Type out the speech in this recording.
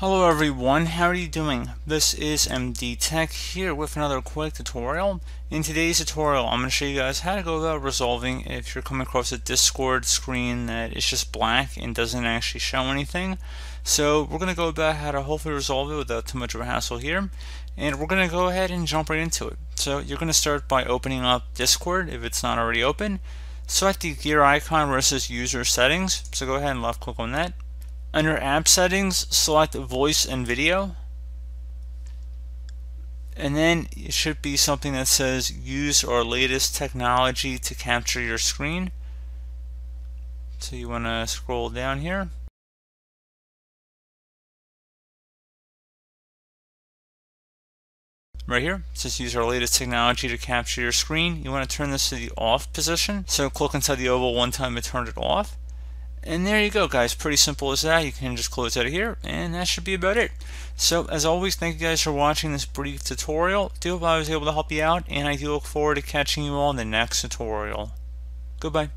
Hello everyone, how are you doing? This is MD Tech here with another quick tutorial. In today's tutorial, I'm going to show you guys how to go about resolving if you're coming across a Discord screen that is just black and doesn't actually show anything. So we're going to go about how to hopefully resolve it without too much of a hassle here. And we're going to go ahead and jump right into it. So you're going to start by opening up Discord if it's not already open. Select the gear icon versus user settings. So go ahead and left click on that under app settings, select voice and video. And then it should be something that says use our latest technology to capture your screen. So you want to scroll down here. right here. It says use our latest technology to capture your screen. You want to turn this to the off position. So click inside the oval one time to turn it off. And there you go, guys. Pretty simple as that. You can just close out of here, and that should be about it. So, as always, thank you guys for watching this brief tutorial. Do hope I was able to help you out, and I do look forward to catching you all in the next tutorial. Goodbye.